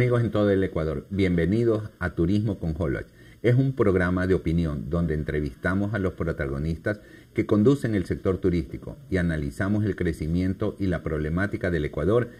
amigos en todo el Ecuador, bienvenidos a Turismo con Holach. Es un programa de opinión donde entrevistamos a los protagonistas que conducen el sector turístico y analizamos el crecimiento y la problemática del Ecuador.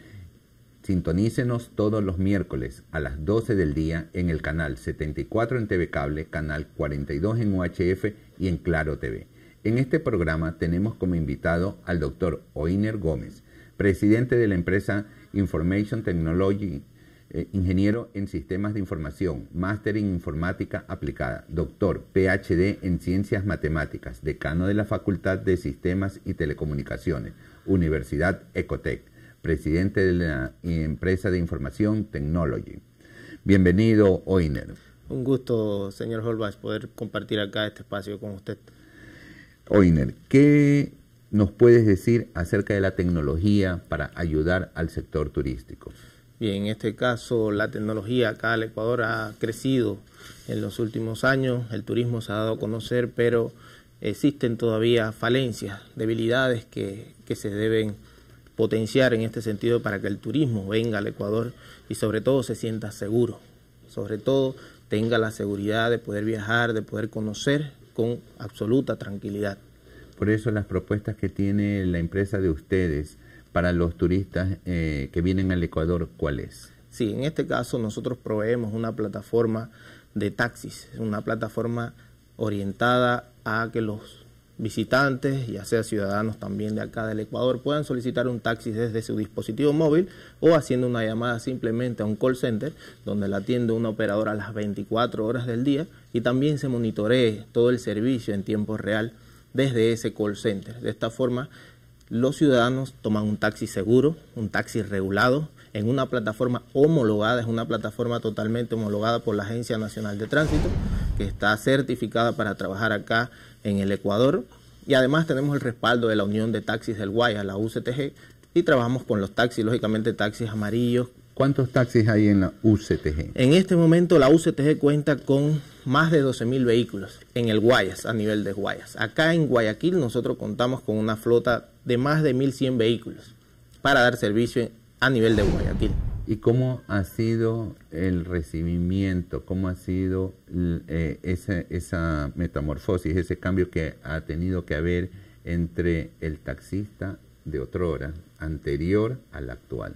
Sintonícenos todos los miércoles a las 12 del día en el canal 74 en TV Cable, canal 42 en UHF y en Claro TV. En este programa tenemos como invitado al doctor Oiner Gómez, presidente de la empresa Information Technology eh, ingeniero en sistemas de información, máster en informática aplicada, doctor, PhD en ciencias matemáticas, decano de la Facultad de Sistemas y Telecomunicaciones, Universidad Ecotec, presidente de la empresa de información Technology. Bienvenido, Oiner. Un gusto, señor Holbach, poder compartir acá este espacio con usted. Oiner, ¿qué nos puedes decir acerca de la tecnología para ayudar al sector turístico? y en este caso la tecnología acá en Ecuador ha crecido en los últimos años, el turismo se ha dado a conocer, pero existen todavía falencias, debilidades que se deben potenciar en este sentido para que el turismo venga al Ecuador y sobre todo se sienta seguro, sobre todo tenga la seguridad de poder viajar, de poder conocer con absoluta tranquilidad. Por eso las propuestas que tiene la empresa de ustedes para los turistas eh, que vienen al Ecuador, ¿cuál es? Sí, en este caso nosotros proveemos una plataforma de taxis, una plataforma orientada a que los visitantes, ya sea ciudadanos también de acá del Ecuador, puedan solicitar un taxi desde su dispositivo móvil o haciendo una llamada simplemente a un call center donde la atiende una operadora a las 24 horas del día y también se monitoree todo el servicio en tiempo real desde ese call center. De esta forma los ciudadanos toman un taxi seguro, un taxi regulado, en una plataforma homologada, es una plataforma totalmente homologada por la Agencia Nacional de Tránsito, que está certificada para trabajar acá en el Ecuador. Y además tenemos el respaldo de la Unión de Taxis del Guaya, la UCTG, y trabajamos con los taxis, lógicamente taxis amarillos, ¿Cuántos taxis hay en la UCTG? En este momento la UCTG cuenta con más de 12.000 vehículos en el Guayas, a nivel de Guayas. Acá en Guayaquil nosotros contamos con una flota de más de 1.100 vehículos para dar servicio a nivel de Guayaquil. ¿Y cómo ha sido el recibimiento? ¿Cómo ha sido eh, esa, esa metamorfosis, ese cambio que ha tenido que haber entre el taxista de otrora, anterior al actual?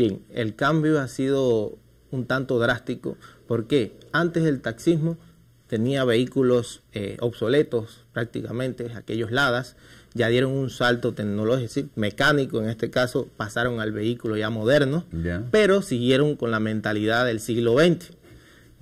Bien, el cambio ha sido un tanto drástico porque antes del taxismo tenía vehículos eh, obsoletos prácticamente, aquellos ladas, ya dieron un salto tecnológico, mecánico en este caso, pasaron al vehículo ya moderno, pero siguieron con la mentalidad del siglo XX.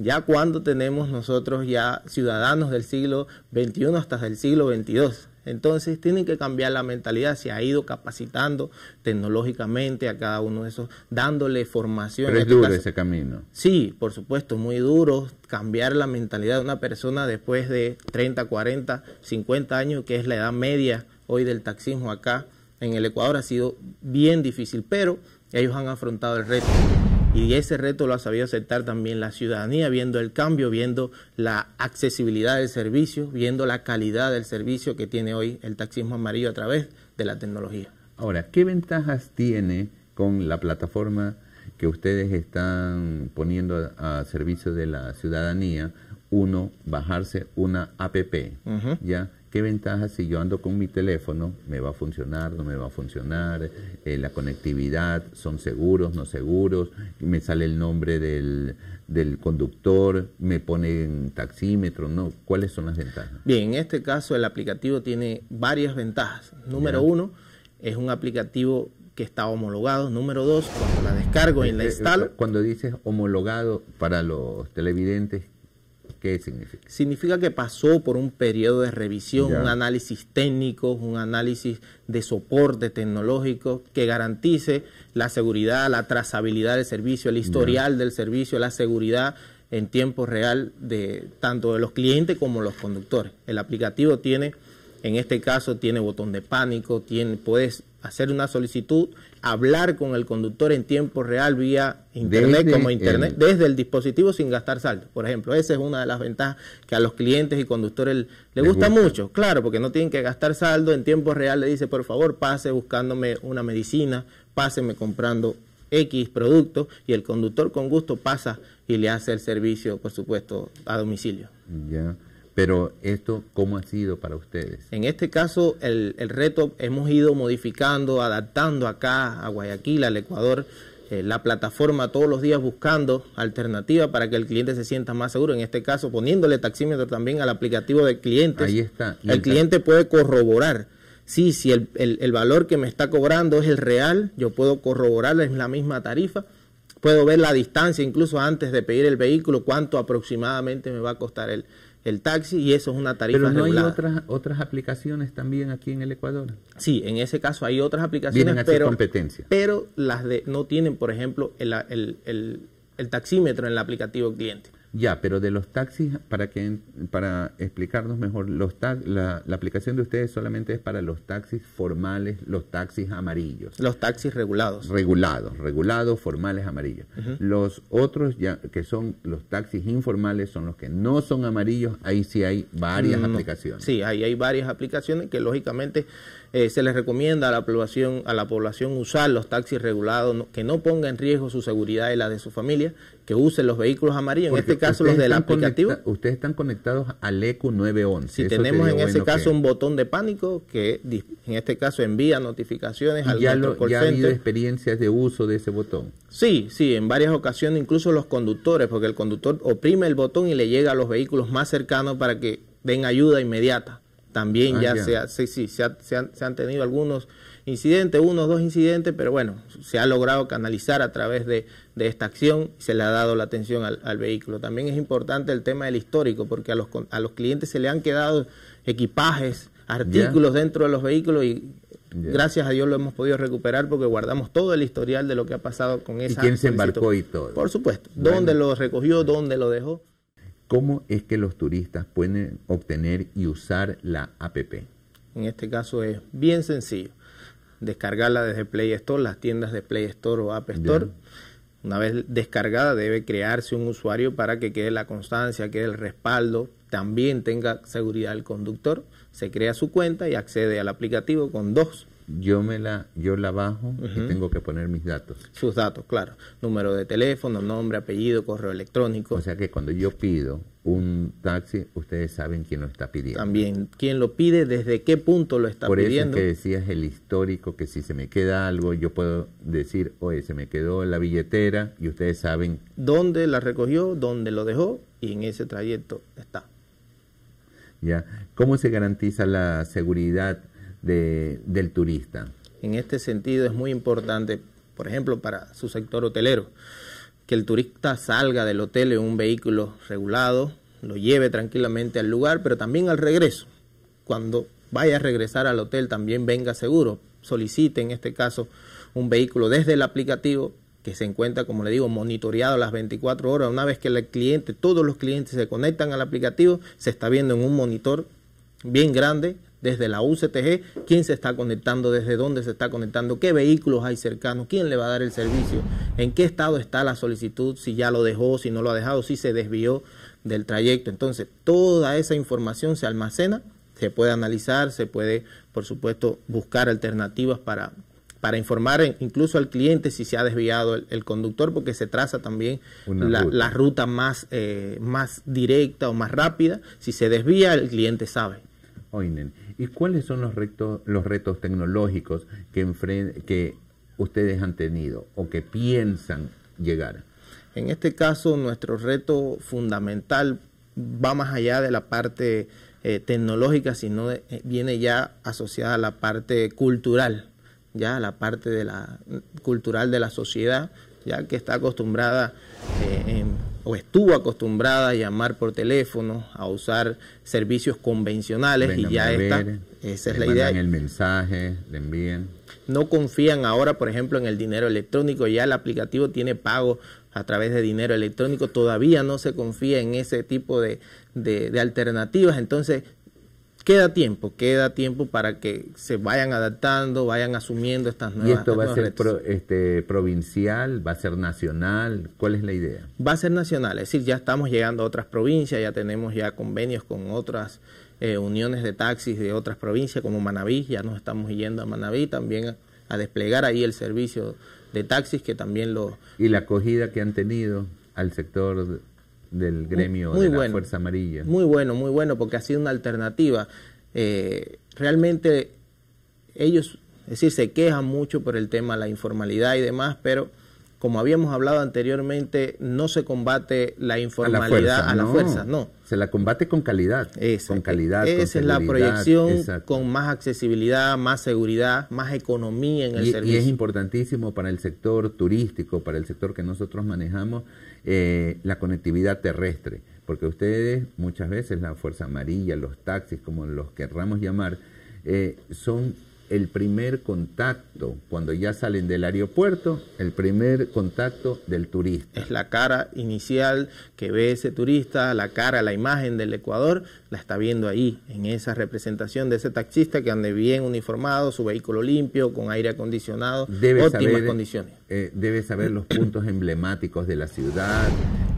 Ya cuando tenemos nosotros ya ciudadanos del siglo XXI hasta el siglo XXII, entonces tienen que cambiar la mentalidad, se ha ido capacitando tecnológicamente a cada uno de esos, dándole formación. Pero es este duro ese camino. Sí, por supuesto, muy duro cambiar la mentalidad de una persona después de 30, 40, 50 años, que es la edad media hoy del taxismo acá en el Ecuador, ha sido bien difícil, pero ellos han afrontado el reto. Y ese reto lo ha sabido aceptar también la ciudadanía, viendo el cambio, viendo la accesibilidad del servicio, viendo la calidad del servicio que tiene hoy el taxismo amarillo a través de la tecnología. Ahora, ¿qué ventajas tiene con la plataforma que ustedes están poniendo a servicio de la ciudadanía uno bajarse una app, ¿ya? ¿Qué ventajas si yo ando con mi teléfono? ¿Me va a funcionar? ¿No me va a funcionar? Eh, ¿La conectividad? ¿Son seguros? ¿No seguros? ¿Me sale el nombre del, conductor? ¿Me pone en taxímetro? ¿No? ¿Cuáles son las ventajas? Bien, en este caso el aplicativo tiene varias ventajas. Número uno, es un aplicativo que está homologado. Número dos, cuando la descargo y eh, la eh, instalo. Cuando dices homologado, para los televidentes, ¿Qué significa? Significa que pasó por un periodo de revisión, un análisis técnico, un análisis de soporte tecnológico que garantice la seguridad, la trazabilidad del servicio, el historial del servicio, la seguridad en tiempo real de tanto de los clientes como los conductores. El aplicativo tiene en este caso tiene botón de pánico, tiene, puedes hacer una solicitud, hablar con el conductor en tiempo real vía internet como internet, desde el dispositivo sin gastar saldo. Por ejemplo, esa es una de las ventajas que a los clientes y conductores les, gusta, mucho. Claro, porque no tienen que gastar saldo, en tiempo real le dice, por favor, pase buscándome una medicina, páseme comprando X producto y el conductor con gusto pasa y le hace el servicio, por supuesto, a domicilio. Ya. Pero esto, ¿cómo ha sido para ustedes? En este caso, el, reto hemos ido modificando, adaptando acá a Guayaquil, al Ecuador, eh, la plataforma todos los días buscando alternativas para que el cliente se sienta más seguro. En este caso, poniéndole taxímetro también al aplicativo de clientes. Ahí está. El cliente puede corroborar. Sí, si el, valor que me está cobrando es el real, yo puedo corroborar, es la misma tarifa puedo ver la distancia incluso antes de pedir el vehículo, cuánto aproximadamente me va a costar el, el taxi y eso es una tarifa Pero no hay otras, otras aplicaciones también aquí en el Ecuador. Sí, en ese caso hay otras aplicaciones, pero, competencia. pero las de no tienen, por ejemplo, el, el, el, el taxímetro en el aplicativo cliente. Ya, pero de los taxis, para que para explicarnos mejor, los la, aplicación de ustedes solamente es para los taxis formales, los taxis amarillos. Los taxis regulados. Regulados, regulados, formales, amarillos. Los otros ya que son los taxis informales son los que no son amarillos, ahí sí hay varias mm, aplicaciones. Sí, ahí hay varias aplicaciones que lógicamente eh, se les recomienda a la población a la población usar los taxis regulados, que no ponga en riesgo su seguridad y la de su familia, que use los vehículos amarillos caso los del aplicativo. Ustedes están conectados al ECU 911. Si tenemos en ese caso un botón de pánico que en este caso envía notificaciones al ya ha habido experiencias de uso de ese botón. Sí, sí, en varias ocasiones incluso los conductores, porque el conductor oprime el botón y le llega a los vehículos más cercanos para que den ayuda inmediata. También ah, ya, han, se han tenido algunos incidentes, unos dos incidentes, pero bueno, se ha logrado canalizar a través de, de esta acción, se le ha dado la atención al, vehículo. También es importante el tema del histórico, porque a los, a los clientes se le han quedado equipajes, artículos dentro de los vehículos y gracias a Dios lo hemos podido recuperar porque guardamos todo el historial de lo que ha pasado con esa... ¿Y quién se embarcó y todo? Por supuesto, dónde lo recogió, dónde lo dejó. ¿Cómo es que los turistas pueden obtener y usar la APP? En este caso es bien sencillo. Descargarla desde Play Store, las tiendas de Play Store o App Store. Una vez descargada debe crearse un usuario para que quede la constancia, quede el respaldo, también tenga seguridad el conductor, se crea su cuenta y accede al aplicativo con dos. Yo me la, yo la bajo y tengo que poner mis datos. Sus datos, claro. Número de teléfono, nombre, apellido, correo electrónico. O sea que cuando yo pido un taxi, ustedes saben quién lo está pidiendo. También, quién lo pide, desde qué punto lo está pidiendo. Por eso que decías el histórico, que si se me queda algo, yo puedo decir, oye, se me quedó la billetera y ustedes saben... ¿Dónde la recogió, dónde lo dejó y en ese trayecto está? Ya, ¿cómo se garantiza la seguridad del turista? En este sentido es muy importante, por ejemplo, para su sector hotelero que el turista salga del hotel en un vehículo regulado, lo lleve tranquilamente al lugar, pero también al regreso. Cuando vaya a regresar al hotel también venga seguro. Solicite en este caso un vehículo desde el aplicativo que se encuentra, como le digo, monitoreado las 24 horas. Una vez que el cliente, todos los clientes se conectan al aplicativo, se está viendo en un monitor bien grande desde la UCTG, quién se está conectando, desde dónde se está conectando, qué vehículos hay cercanos, quién le va a dar el servicio, en qué estado está la solicitud, si ya lo dejó, si no lo ha dejado, si se desvió del trayecto. Entonces, toda esa información se almacena, se puede analizar, se puede, por supuesto, buscar alternativas para, informar incluso al cliente si se ha desviado el, conductor, porque se traza también la ruta. más, eh, más directa o más rápida. Si se desvía, el cliente sabe. Oinen, ¿y cuáles son los retos, los retos tecnológicos que, que ustedes han tenido o que piensan llegar? En este caso, nuestro reto fundamental va más allá de la parte eh, tecnológica, sino eh, viene ya asociada a la parte cultural, ya a la parte mm, cultural de la sociedad, ya que está acostumbrada eh, o estuvo acostumbrada a llamar por teléfono, a usar servicios convencionales y ya está. Esa es la idea. el mensaje, le envían. No confían ahora, por ejemplo, en el dinero electrónico, ya el aplicativo tiene pago a través de dinero electrónico, todavía no se confía en ese tipo de, de, alternativas, entonces queda tiempo, queda tiempo para que se vayan adaptando, vayan asumiendo estas nuevas. ¿Y esto va a ser este, provincial, va a ser nacional? ¿Cuál es la idea? Va a ser nacional, es decir, ya estamos llegando a otras provincias, ya tenemos ya convenios con otras eh, uniones de taxis de otras provincias como Manaví, ya nos estamos yendo a Manaví también a desplegar ahí el servicio de taxis que también lo... Y la acogida que han tenido al sector del gremio de la Fuerza Amarilla. Muy bueno, muy bueno, porque ha sido una alternativa. Eh, realmente ellos, es decir, se quejan mucho por el tema de la informalidad y demás, pero como habíamos hablado anteriormente, no se combate la informalidad a la fuerza, no, Se la combate con calidad. Esa, e-, con calidad. Esa es la proyección con más accesibilidad, más seguridad, más economía en el servicio. Y es importantísimo para el sector turístico, para el sector que nosotros manejamos, eh, la conectividad terrestre. Porque ustedes, muchas veces, la Fuerza Amarilla, los taxis, como los querramos llamar, eh, son el primer contacto, cuando ya salen del aeropuerto, el primer contacto del turista. Es la cara inicial que ve ese turista, la cara, la imagen del Ecuador, la está viendo ahí, en esa representación de ese taxista que ande bien uniformado, su vehículo limpio, con aire acondicionado, debe óptimas condiciones. Eh, debe saber los puntos emblemáticos de la ciudad,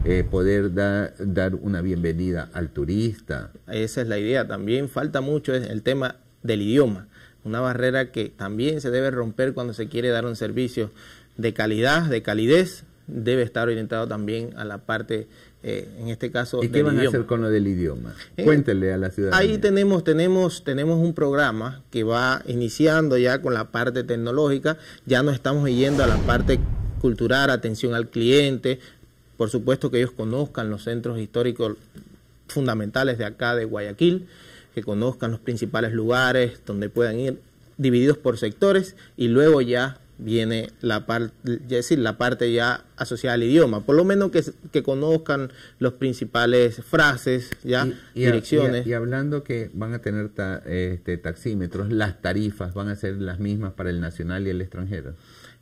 eh, poder dar una bienvenida al turista. Esa es la idea. También falta mucho el tema del idioma una barrera que también se debe romper cuando se quiere dar un servicio de calidad, de calidez, debe estar orientado también a la parte, eh, en este caso, ¿Y qué del van a hacer con lo del idioma? Eh, Cuéntele a la ciudad Ahí tenemos, tenemos, tenemos un programa que va iniciando ya con la parte tecnológica, ya nos estamos yendo a la parte cultural, atención al cliente, por supuesto que ellos conozcan los centros históricos fundamentales de acá de Guayaquil que conozcan los principales lugares donde puedan ir, divididos por sectores, y luego ya viene la parte, decir, la parte ya asociada al idioma, por lo menos que, que conozcan los principales frases, ya direcciones. y, hablando que van a tener este, taxímetros, las tarifas van a ser las mismas para el nacional y el extranjero.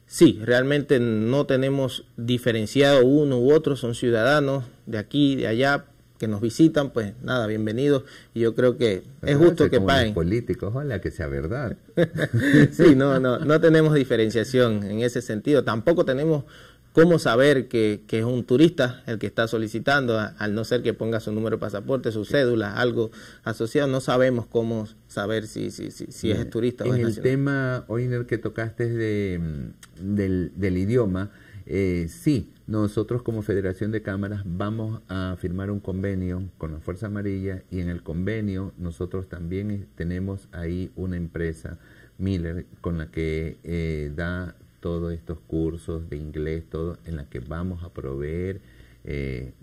Sí, realmente no tenemos diferenciado uno u otro, son ciudadanos de aquí, de allá, que nos visitan, pues nada, bienvenidos. Y yo creo que es justo que, paguen. Los políticos, ojalá que sea verdad. sí, no, no, no tenemos diferenciación en ese sentido. Tampoco tenemos cómo saber que, que es un turista el que está solicitando, al no ser que ponga su número de pasaporte, su cédula, algo asociado. No sabemos cómo saber si, si, si, es turista o es En el tema, Oiner, que tocaste de, mm, del, del idioma, eh, sí, nosotros como Federación de Cámaras vamos a firmar un convenio con la Fuerza Amarilla y en el convenio nosotros también tenemos ahí una empresa, Miller, con la que eh, da todos estos cursos de inglés, todo en la que vamos a proveer eh,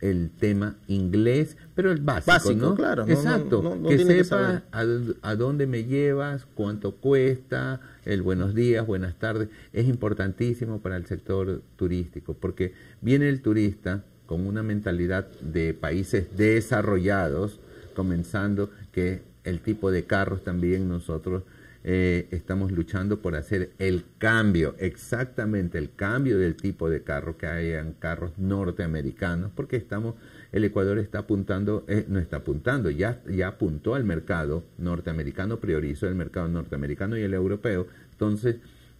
el tema inglés, pero el básico, Claro, Exacto, que sepa a, dónde me llevas, cuánto cuesta, el buenos días, buenas tardes, es importantísimo para el sector turístico, porque viene el turista con una mentalidad de países desarrollados, comenzando que el tipo de carros también nosotros eh, estamos luchando por hacer el cambio, exactamente el cambio del tipo de carro que hayan carros norteamericanos, porque estamos, el Ecuador está apuntando, eh, no está apuntando, ya, ya apuntó al mercado norteamericano, priorizó el mercado norteamericano y el europeo, entonces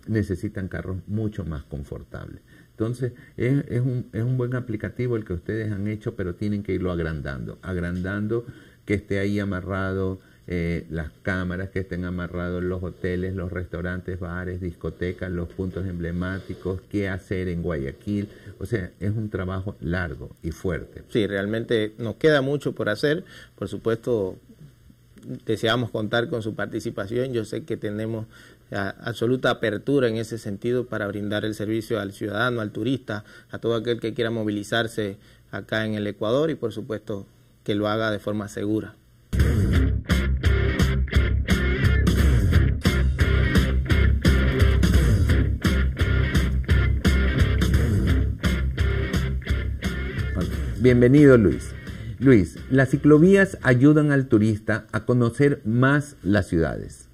necesitan carros mucho más confortables. Entonces, es, un, es un buen aplicativo el que ustedes han hecho, pero tienen que irlo agrandando, agrandando que esté ahí amarrado eh, las cámaras que estén amarrados, los hoteles, los restaurantes, bares, discotecas, los puntos emblemáticos, qué hacer en Guayaquil. O sea, es un trabajo largo y fuerte. Sí, realmente nos queda mucho por hacer. Por supuesto, deseamos contar con su participación. Yo sé que tenemos ah, absoluta apertura en ese sentido para brindar el servicio al ciudadano, al turista, a todo aquel que quiera movilizarse acá en el Ecuador y por supuesto que lo haga de forma segura. Bienvenido Luis. Luis, las ciclovías ayudan al turista a conocer más las ciudades.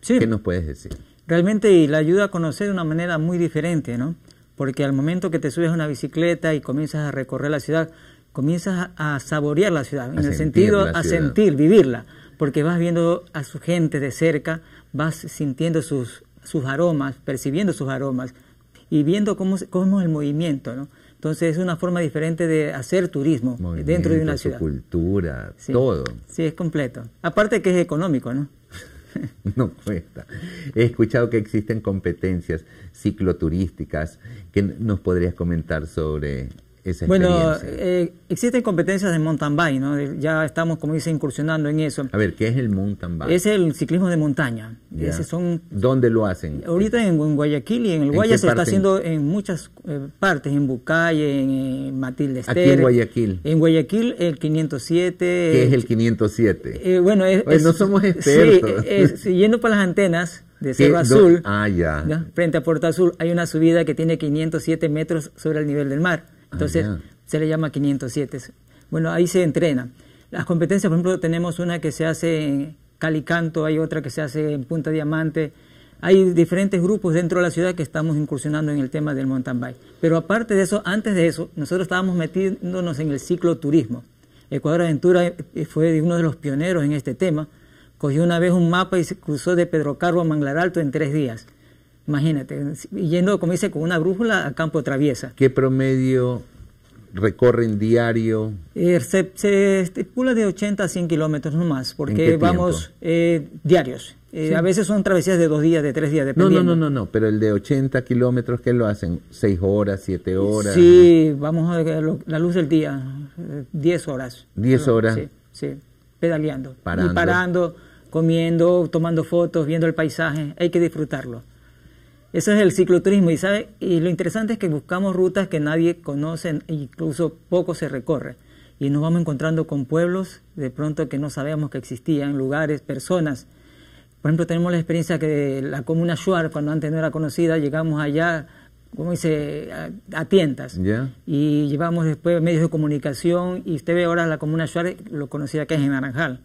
¿Qué nos puedes decir? Realmente la ayuda a conocer de una manera muy diferente, ¿no? Porque al momento que te subes a una bicicleta y comienzas a recorrer la ciudad, comienzas a, saborear la ciudad, en el sentido a sentir, vivirla, porque vas viendo a su gente de cerca, vas sintiendo sus, sus aromas, percibiendo sus aromas y viendo cómo, cómo es el movimiento, ¿no? Entonces es una forma diferente de hacer turismo dentro de una ciudad. Su cultura, todo. Sí, es completo. Aparte que es económico, ¿no? no cuesta. He escuchado que existen competencias cicloturísticas. que nos podrías comentar sobre bueno, eh, existen competencias de mountain bike, ¿no? Ya estamos, como dice, incursionando en eso. A ver, ¿qué es el mountain bike? Es el ciclismo de montaña. son, ¿Dónde lo hacen? Ahorita en, Guayaquil y en el Guaya se está haciendo en muchas eh, partes, en Bucay, en, Matilde Aquí en Guayaquil. En Guayaquil el 507. ¿Qué es el 507? Eh, bueno, es, no somos expertos. Sí, yendo para las antenas de Cerro Azul, ah, frente a Puerto Azul, hay una subida que tiene 507 metros sobre el nivel del mar. Entonces, ah, se le llama 507. Bueno, ahí se entrena. Las competencias, por ejemplo, tenemos una que se hace en Calicanto, hay otra que se hace en Punta Diamante. Hay diferentes grupos dentro de la ciudad que estamos incursionando en el tema del mountain bike. Pero aparte de eso, antes de eso, nosotros estábamos metiéndonos en el ciclo turismo. Ecuador Aventura eh, fue uno de los pioneros en este tema. Cogió una vez un mapa y se cruzó de Pedro Carbo a Manglaralto en tres días. Imagínate, yendo, como dice, con una brújula a campo traviesa. ¿Qué promedio recorren diario? Eh, se, estipula de 80 a 100 kilómetros más porque vamos eh, diarios. Eh, a veces son travesías de dos días, de tres días, dependiendo. No, no, no, no, no. pero el de 80 kilómetros, ¿qué lo hacen? ¿Seis horas, siete horas? Sí, vamos a la luz del día, diez horas. diez horas? Sí, sí, pedaleando. Y parando, comiendo, tomando fotos, viendo el paisaje, hay que disfrutarlo. Eso es el cicloturismo y, sabe, y lo interesante es que buscamos rutas que nadie conoce, incluso poco se recorre. Y nos vamos encontrando con pueblos de pronto que no sabíamos que existían, lugares, personas. Por ejemplo, tenemos la experiencia que la comuna Shuar, cuando antes no era conocida, llegamos allá, como dice, a, tientas. Y llevamos después medios de comunicación y usted ve ahora la comuna Shuar, lo conocida que es en Naranjal.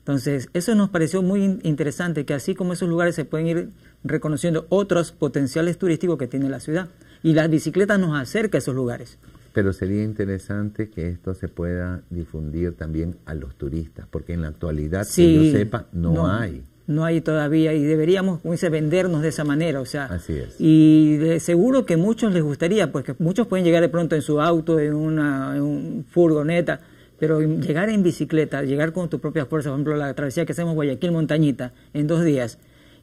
Entonces, eso nos pareció muy interesante, que así como esos lugares se pueden ir reconociendo otros potenciales turísticos que tiene la ciudad. Y las bicicletas nos acerca a esos lugares. Pero sería interesante que esto se pueda difundir también a los turistas, porque en la actualidad, si yo sepa, no, hay. No hay todavía y deberíamos, como vendernos de esa manera, o sea. Y seguro que muchos les gustaría, porque pues, muchos pueden llegar de pronto en su auto, en una un furgoneta, pero llegar en bicicleta, llegar con tu propia fuerza por ejemplo, la travesía que hacemos Guayaquil-Montañita en dos días,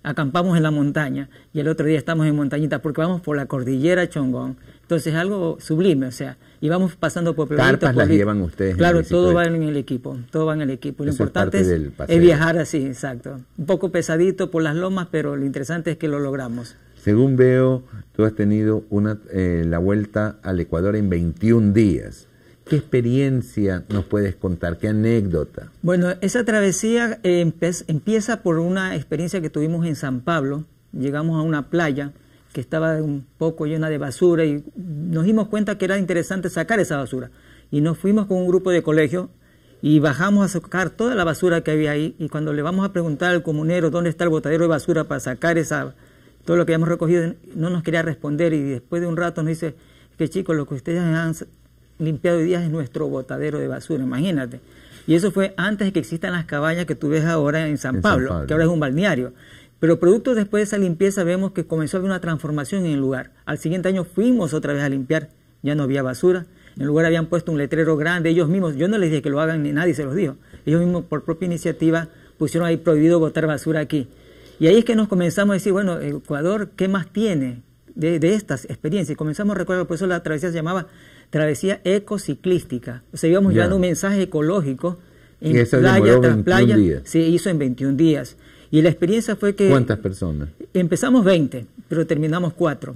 acampamos en la montaña y el otro día estamos en montañita porque vamos por la cordillera Chongón. Entonces algo sublime, o sea, y vamos pasando por pueblitos. las llevan ustedes. Claro, todo va en el equipo, todo va en el equipo. Lo importante es, viajar así, exacto. Un poco pesadito por las lomas, pero lo interesante es que lo logramos. Según veo, tú has tenido una, eh, la vuelta al Ecuador en 21 días. ¿Qué experiencia nos puedes contar? ¿Qué anécdota? Bueno, esa travesía eh, empieza por una experiencia que tuvimos en San Pablo. Llegamos a una playa que estaba un poco llena de basura y nos dimos cuenta que era interesante sacar esa basura. Y nos fuimos con un grupo de colegio y bajamos a sacar toda la basura que había ahí. Y cuando le vamos a preguntar al comunero dónde está el botadero de basura para sacar esa, todo lo que habíamos recogido, no nos quería responder. Y después de un rato nos dice que chicos, lo que ustedes han limpiado días es nuestro botadero de basura, imagínate. Y eso fue antes de que existan las cabañas que tú ves ahora en San, Pablo, que ahora es un balneario. Pero producto después de esa limpieza vemos que comenzó a haber una transformación en el lugar. Al siguiente año fuimos otra vez a limpiar, ya no había basura. En el lugar habían puesto un letrero grande, ellos mismos, yo no les dije que lo hagan ni nadie se los dijo. Ellos mismos por propia iniciativa pusieron ahí prohibido botar basura aquí. Y ahí es que nos comenzamos a decir, bueno, Ecuador, ¿qué más tiene de, de estas experiencias? Y comenzamos a recordar, por eso la travesía se llamaba travesía ecociclística. O sea, íbamos llevando un mensaje ecológico en playa tras playa. Se hizo en 21 días. Y la experiencia fue que... ¿Cuántas personas? Empezamos 20, pero terminamos 4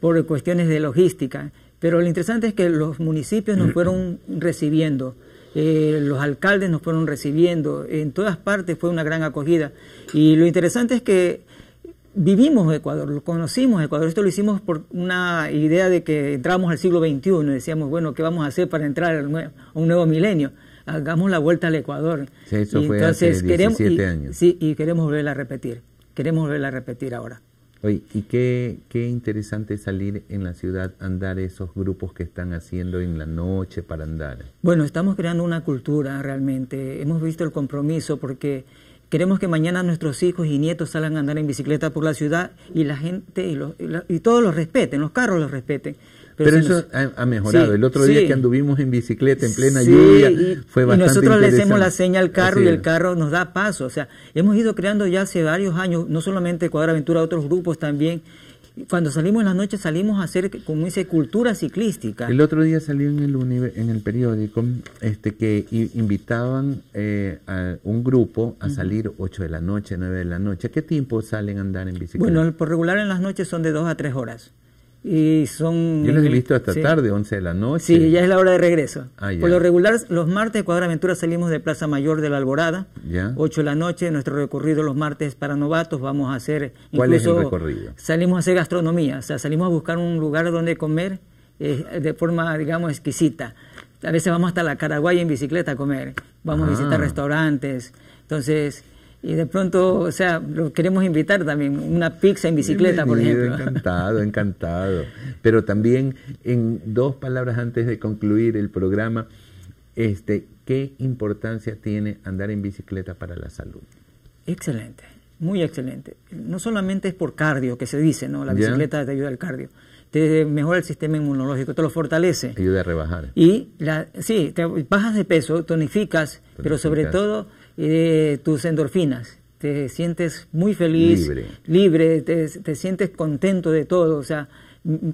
por cuestiones de logística. Pero lo interesante es que los municipios nos mm. fueron recibiendo, eh, los alcaldes nos fueron recibiendo, en todas partes fue una gran acogida. Y lo interesante es que vivimos Ecuador, lo conocimos Ecuador. Esto lo hicimos por una idea de que entramos al siglo XXI. Decíamos, bueno, ¿qué vamos a hacer para entrar a un nuevo milenio? Hagamos la vuelta al Ecuador. Sí, eso y fue entonces, hace 17 queremos, años. sí, y queremos volverla a repetir. Queremos volverla a repetir ahora. Oye, y qué, qué interesante salir en la ciudad, andar esos grupos que están haciendo en la noche para andar. Bueno, estamos creando una cultura realmente. Hemos visto el compromiso porque Queremos que mañana nuestros hijos y nietos salgan a andar en bicicleta por la ciudad y la gente y, todos los respeten, los carros los respeten. Pero, eso ha, mejorado. el otro día que anduvimos en bicicleta en plena lluvia fue bastante. Y nosotros le hacemos la señal al carro y el carro nos da paso. O sea, hemos ido creando ya hace varios años, no solamente Ecuador Aventura, otros grupos también, cuando salimos en la noche salimos a hacer, como dice, cultura ciclística. El otro día salió en el, periódico este, que invitaban eh, a un grupo a salir 8 de la noche, 9 de la noche. ¿Qué tiempo salen a andar en bicicleta? Bueno, por regular en las noches son de 2 a 3 horas. Y son... Yo les he visto hasta tarde, 11 de la noche. Sí, ya es la hora de regreso. Ah, Por lo regular, los martes de Cuadra Aventura salimos de Plaza Mayor de la Alborada, 8 de la noche, nuestro recorrido los martes para novatos, vamos a hacer... ¿Cuál es el recorrido? Salimos a hacer gastronomía, o sea, salimos a buscar un lugar donde comer eh, de forma, digamos, exquisita. A veces vamos hasta la Caraguay en bicicleta a comer, vamos a visitar ah. restaurantes, entonces... Y de pronto, o sea, lo queremos invitar también, una pizza en bicicleta, por ejemplo. Encantado, encantado. Pero también, en dos palabras antes de concluir el programa, este, ¿qué importancia tiene andar en bicicleta para la salud? Excelente, muy excelente. No solamente es por cardio, que se dice, ¿no? La bicicleta te ayuda al cardio te mejora el sistema inmunológico, te lo fortalece. Te Ayuda a rebajar. Y la, sí, te bajas de peso, tonificas. pero sobre todo tus endorfinas. Te sientes muy feliz, libre, te, sientes contento de todo, o sea,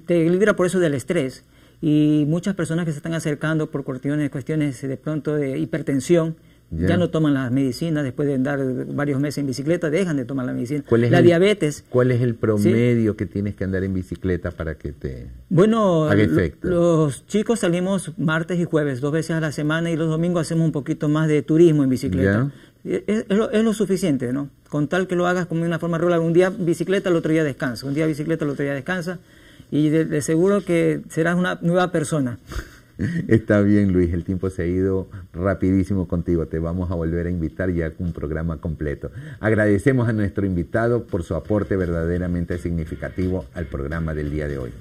te libra por eso del estrés. Y muchas personas que se están acercando por cuestiones, cuestiones de pronto de hipertensión, ya. no toman las medicinas, después de andar varios meses en bicicleta, dejan de tomar la medicina. ¿Cuál es la diabetes. ¿Cuál es el promedio que tienes que andar en bicicleta para que te bueno, haga efecto? Los chicos salimos martes y jueves, dos veces a la semana, y los domingos hacemos un poquito más de turismo en bicicleta. Eh, es, lo, suficiente, ¿no? Con tal que lo hagas como de una forma regular. Un día bicicleta, el otro día descansa. Un día bicicleta, el otro día descansa. Y de seguro que serás una nueva persona. Está bien, Luis, el tiempo se ha ido rapidísimo contigo. Te vamos a volver a invitar ya con un programa completo. Agradecemos a nuestro invitado por su aporte verdaderamente significativo al programa del día de hoy.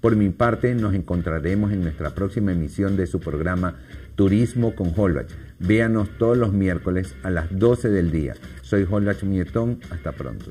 Por mi parte, nos encontraremos en nuestra próxima emisión de su programa Turismo con Holbach. Véanos todos los miércoles a las 12 del día. Soy Holbach Muñetón. Hasta pronto.